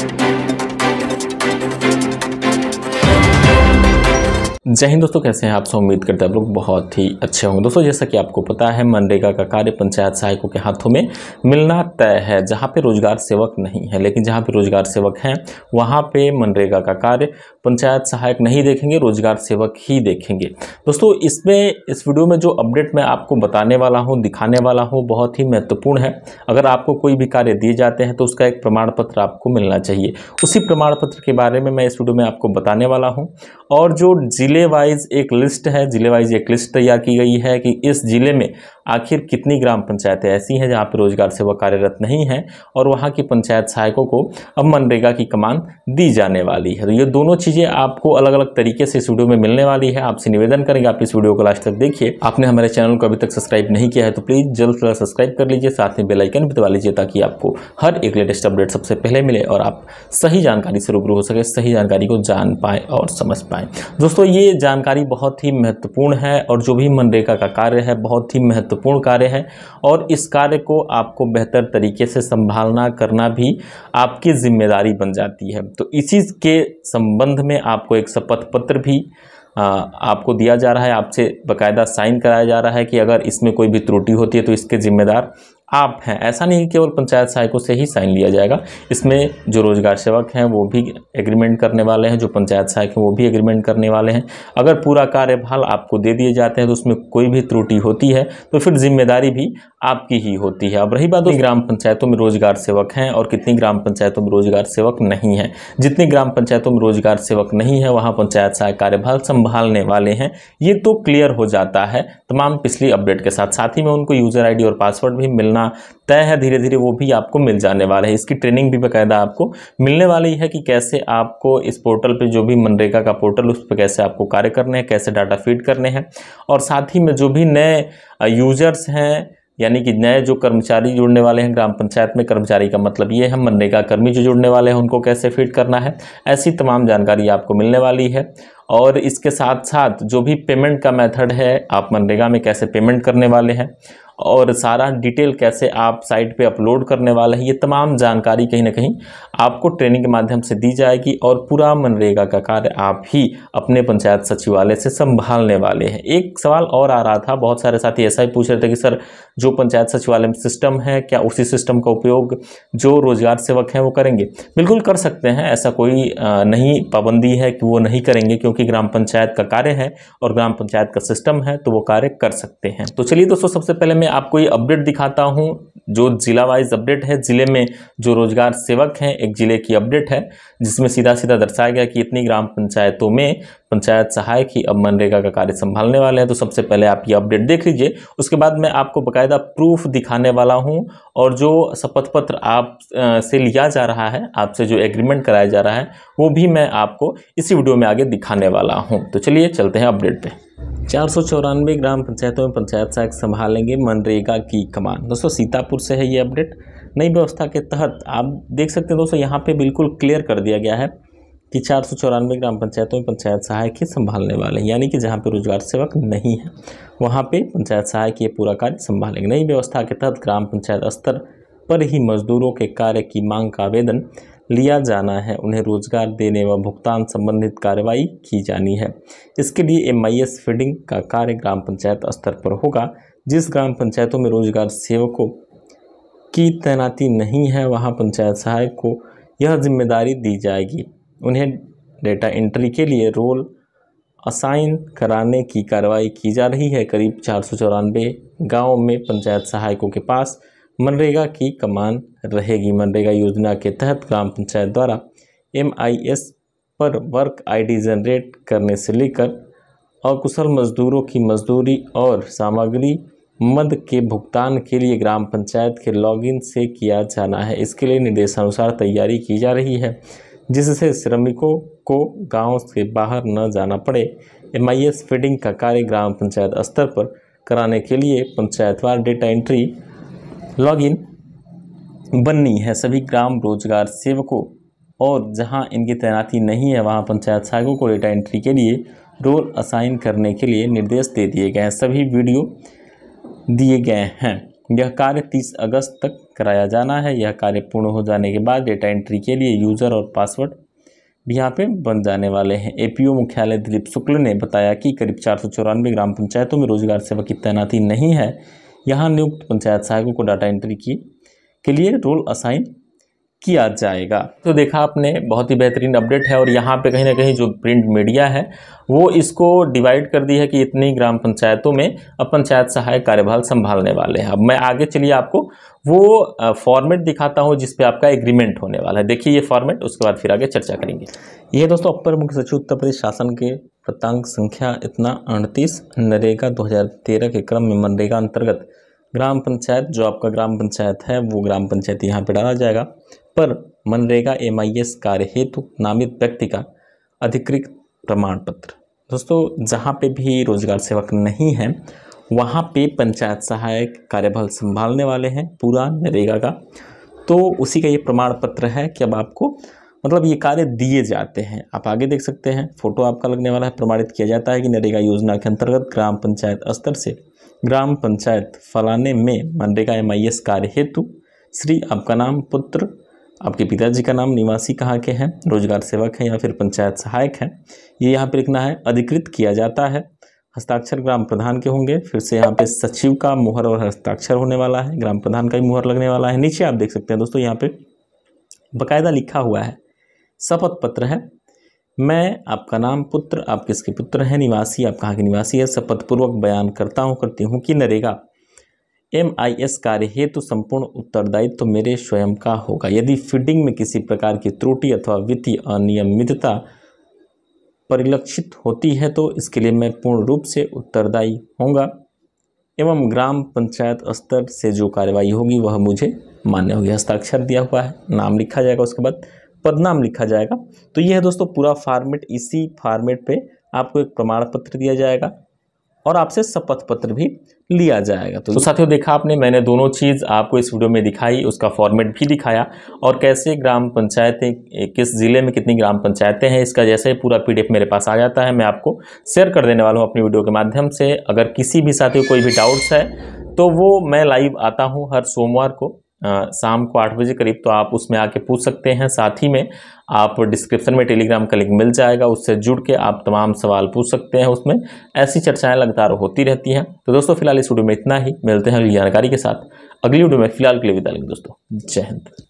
Thank you. जय हिंद दोस्तों कैसे हैं आप सब उम्मीद करते हैं आप लोग बहुत ही अच्छे होंगे दोस्तों जैसा कि आपको पता है मनरेगा का कार्य पंचायत सहायकों के हाथों में मिलना तय है जहां पे रोजगार सेवक नहीं है लेकिन जहां पे रोजगार सेवक हैं वहां पे मनरेगा का कार्य पंचायत सहायक नहीं देखेंगे रोजगार सेवक ही देखेंगे दोस्तों इसमें इस वीडियो में जो अपडेट मैं आपको बताने वाला हूँ दिखाने वाला हूँ बहुत ही महत्वपूर्ण है अगर आपको कोई भी कार्य दिए जाते हैं तो उसका एक प्रमाण पत्र आपको मिलना चाहिए उसी प्रमाण पत्र के बारे में मैं इस वीडियो में आपको बताने वाला हूँ और जो जिले जिले वाइज एक लिस्ट है जिले वाइज एक लिस्ट तैयार की गई है कि इस ज़िले में आखिर कितनी ग्राम पंचायतें ऐसी हैं जहाँ पर रोजगार सेवा कार्यरत नहीं है और वहाँ की पंचायत सहायकों को अब मनरेगा की कमान दी जाने वाली है तो ये दोनों चीज़ें आपको अलग अलग तरीके से इस वीडियो में मिलने वाली है आपसे निवेदन करेंगे आप इस वीडियो को लास्ट तक देखिए आपने हमारे चैनल को अभी तक सब्सक्राइब नहीं किया है तो प्लीज़ जल्द से जल्द सब्सक्राइब कर लीजिए साथ में बेलाइकन भी दबा लीजिए ताकि आपको हर एक लेटेस्ट अपडेट सबसे पहले मिले और आप सही जानकारी से रूबरू हो सके सही जानकारी को जान पाएँ और समझ पाएँ दोस्तों ये ये जानकारी बहुत ही महत्वपूर्ण है और जो भी मनरेगा का कार्य है बहुत ही महत्वपूर्ण कार्य है और इस कार्य को आपको बेहतर तरीके से संभालना करना भी आपकी जिम्मेदारी बन जाती है तो इसी के संबंध में आपको एक शपथ पत्र भी आपको दिया जा रहा है आपसे बकायदा साइन कराया जा रहा है कि अगर इसमें कोई भी त्रुटि होती है तो इसके जिम्मेदार आप हैं ऐसा नहीं केवल पंचायत सहायकों से ही साइन लिया जाएगा इसमें जो रोजगार सेवक हैं वो भी एग्रीमेंट करने वाले हैं जो पंचायत सहायक हैं वो भी एग्रीमेंट करने वाले हैं अगर पूरा कार्यभाल आपको दे दिए जाते हैं तो उसमें कोई भी त्रुटि होती है तो फिर जिम्मेदारी भी आपकी ही होती है अब रही बात ग्राम पंचायतों में रोजगार सेवक हैं और कितनी ग्राम पंचायतों में रोजगार सेवक नहीं हैं जितनी ग्राम पंचायतों में रोजगार सेवक नहीं है वहाँ पंचायत सहायक कार्यभाल संभालने वाले हैं ये तो क्लियर हो जाता है तमाम पिछली अपडेट के साथ साथ ही में उनको यूज़र आई और पासवर्ड भी मिलना होना तय है धीरे धीरे वो भी आपको मिल जाने वाला है इसकी ट्रेनिंग भी बाकायदा आपको मिलने वाली है कि कैसे आपको इस पोर्टल पे जो भी मनरेगा का पोर्टल उस पर कैसे आपको कार्य करने हैं कैसे डाटा फीड करने हैं और साथ ही में जो भी नए यूजर्स हैं यानी कि नए जो कर्मचारी जुड़ने वाले हैं ग्राम पंचायत में कर्मचारी का मतलब ये है मनरेगा कर्मी जो जुड़ने वाले हैं उनको कैसे फीड करना है ऐसी तमाम जानकारी आपको मिलने वाली है और इसके साथ साथ जो भी पेमेंट का मेथड है आप मनरेगा में कैसे पेमेंट करने वाले हैं और सारा डिटेल कैसे आप साइट पे अपलोड करने वाले हैं ये तमाम जानकारी कहीं ना कहीं आपको ट्रेनिंग के माध्यम से दी जाएगी और पूरा मनरेगा का कार्य आप ही अपने पंचायत सचिवालय से संभालने वाले हैं एक सवाल और आ रहा था बहुत सारे साथी ऐसा ही पूछ रहे थे कि सर जो पंचायत सचिवालय में सिस्टम है क्या उसी सिस्टम का उपयोग जो रोजगार सेवक हैं वो करेंगे बिल्कुल कर सकते हैं ऐसा कोई नहीं पाबंदी है कि वो नहीं करेंगे क्योंकि ग्राम पंचायत का कार्य है और ग्राम पंचायत का सिस्टम है तो वो कार्य कर सकते हैं तो चलिए दोस्तों सबसे पहले मैं मैं आपको ये अपडेट दिखाता हूँ जो जिला वाइज अपडेट है ज़िले में जो रोजगार सेवक हैं एक ज़िले की अपडेट है जिसमें सीधा सीधा दर्शाया गया कि इतनी ग्राम पंचायतों में पंचायत सहायक ही अब मनरेगा का कार्य संभालने वाले हैं तो सबसे पहले आप ये अपडेट देख लीजिए उसके बाद मैं आपको बकायदा प्रूफ दिखाने वाला हूँ और जो शपथ पत्र आप से लिया जा रहा है आपसे जो एग्रीमेंट कराया जा रहा है वो भी मैं आपको इसी वीडियो में आगे दिखाने वाला हूँ तो चलिए चलते हैं अपडेट पर चार सौ चौरानवे ग्राम पंचायतों में पंचायत सहायक संभालेंगे मनरेगा की कमान दोस्तों सीतापुर से है ये अपडेट नई व्यवस्था के तहत आप देख सकते हैं दोस्तों यहाँ पे बिल्कुल क्लियर कर दिया गया है कि चार सौ चौरानवे ग्राम पंचायतों में पंचायत सहायक ही संभालने वाले हैं यानी कि जहाँ पे रोजगार सेवक नहीं है वहाँ पे पंचायत सहायक ये पूरा कार्य संभालेंगे नई व्यवस्था के तहत ग्राम पंचायत स्तर पर ही मजदूरों के कार्य की मांग का आवेदन लिया जाना है उन्हें रोजगार देने व भुगतान संबंधित कार्रवाई की जानी है इसके लिए एम आई एस फीडिंग का कार्य ग्राम पंचायत स्तर पर होगा जिस ग्राम पंचायतों में रोजगार सेवकों की तैनाती नहीं है वहाँ पंचायत सहायक को यह जिम्मेदारी दी जाएगी उन्हें डेटा एंट्री के लिए रोल असाइन कराने की कार्रवाई की जा रही है करीब चार सौ चौरानबे गाँव में पंचायत सहायकों के पास मनरेगा की कमान रहेगी मनरेगा योजना के तहत ग्राम पंचायत द्वारा एमआईएस पर वर्क आईडी जनरेट करने से लेकर अकुशल मजदूरों की मजदूरी और सामग्री मद के भुगतान के लिए ग्राम पंचायत के लॉगिन से किया जाना है इसके लिए निर्देशानुसार तैयारी की जा रही है जिससे श्रमिकों को गांव से बाहर न जाना पड़े एम फीडिंग का कार्य ग्राम पंचायत स्तर पर कराने के लिए पंचायतवार डेटा एंट्री लॉगिन बननी है सभी ग्राम रोजगार सेवकों और जहां इनकी तैनाती नहीं है वहां पंचायत सहायकों को डेटा एंट्री के लिए रोल असाइन करने के लिए निर्देश दे दिए गए हैं सभी वीडियो दिए गए हैं यह कार्य 30 अगस्त तक कराया जाना है यह कार्य पूर्ण हो जाने के बाद डेटा एंट्री के लिए यूज़र और पासवर्ड भी यहाँ पर बन जाने वाले हैं ए मुख्यालय दिलीप शुक्ल ने बताया कि करीब चार ग्राम पंचायतों में रोजगार सेवक की तैनाती नहीं है यहाँ नियुक्त पंचायत सहायकों को डाटा एंट्री की के लिए रोल असाइन किया जाएगा तो देखा आपने बहुत ही बेहतरीन अपडेट है और यहाँ पे कहीं ना कहीं जो प्रिंट मीडिया है वो इसको डिवाइड कर दी है कि इतनी ग्राम पंचायतों में अब पंचायत सहायक कार्यभार संभालने वाले हैं अब मैं आगे चलिए आपको वो फॉर्मेट दिखाता हूँ जिसपे आपका एग्रीमेंट होने वाला है देखिए ये फॉर्मेट उसके बाद फिर आगे चर्चा करेंगे ये दोस्तों अपर मुख्य सचिव उत्तर प्रदेश शासन के पतांग संख्या इतना अड़तीस नरेगा 2013 के क्रम में मनरेगा अंतर्गत ग्राम पंचायत जो आपका ग्राम पंचायत है वो ग्राम पंचायत यहाँ पर डाला जाएगा पर मनरेगा एम कार्य हेतु नामित व्यक्ति का अधिकृत प्रमाण पत्र दोस्तों जहाँ पे भी रोजगार सेवक नहीं है वहाँ पे पंचायत सहायक कार्यभार संभालने वाले हैं पूरा नरेगा का तो उसी का ये प्रमाण पत्र है कि अब आपको मतलब ये कार्य दिए जाते हैं आप आगे देख सकते हैं फोटो आपका लगने वाला है प्रमाणित किया जाता है कि नरेगा योजना के अंतर्गत ग्राम पंचायत स्तर से ग्राम पंचायत फलाने में मनरेगा एम आई एस कार्य हेतु श्री आपका नाम पुत्र आपके पिताजी का नाम निवासी कहाँ के हैं रोजगार सेवक हैं या फिर पंचायत सहायक हैं ये यहाँ पर लिखना है अधिकृत किया जाता है हस्ताक्षर ग्राम प्रधान के होंगे फिर से यहाँ पे सचिव का मुहर और हस्ताक्षर होने वाला है ग्राम प्रधान का ही मुहर लगने वाला है नीचे आप देख सकते हैं दोस्तों यहाँ पे बकायदा लिखा हुआ है शपथ पत्र है मैं आपका नाम पुत्र आप किसके पुत्र हैं निवासी आप कहाँ के निवासी है शपथपूर्वक बयान करता हूँ करती हूँ कि नरेगा एम आई एस कार्य हेतु तो संपूर्ण उत्तरदायित्व तो मेरे स्वयं का होगा यदि फीडिंग में किसी प्रकार की त्रुटि अथवा वित्तीय अनियमितता परिलक्षित होती है तो इसके लिए मैं पूर्ण रूप से उत्तरदायी होंगे एवं ग्राम पंचायत स्तर से जो कार्यवाही होगी वह मुझे मान्य होगी हस्ताक्षर दिया हुआ है नाम लिखा जाएगा उसके बाद पदनाम लिखा जाएगा तो ये है दोस्तों पूरा फार्मेट इसी फार्मेट पे आपको एक प्रमाण पत्र दिया जाएगा और आपसे शपथ पत्र भी लिया जाएगा तो, तो साथियों देखा आपने मैंने दोनों चीज़ आपको इस वीडियो में दिखाई उसका फॉर्मेट भी दिखाया और कैसे ग्राम पंचायतें किस ज़िले में कितनी ग्राम पंचायतें हैं इसका जैसे ही पूरा पीडीएफ मेरे पास आ जाता है मैं आपको शेयर कर देने वाला हूँ अपनी वीडियो के माध्यम से अगर किसी भी साथी कोई भी डाउट्स है तो वो मैं लाइव आता हूँ हर सोमवार को शाम को आठ बजे करीब तो आप उसमें आके पूछ सकते हैं साथ ही में आप डिस्क्रिप्शन में टेलीग्राम का लिंक मिल जाएगा उससे जुड़ के आप तमाम सवाल पूछ सकते हैं उसमें ऐसी चर्चाएं लगातार होती रहती हैं तो दोस्तों फिलहाल इस वीडियो में इतना ही मिलते हैं अगली जानकारी के साथ अगली वीडियो में फिलहाल के लिए विदा लेंगे दोस्तों जय हिंद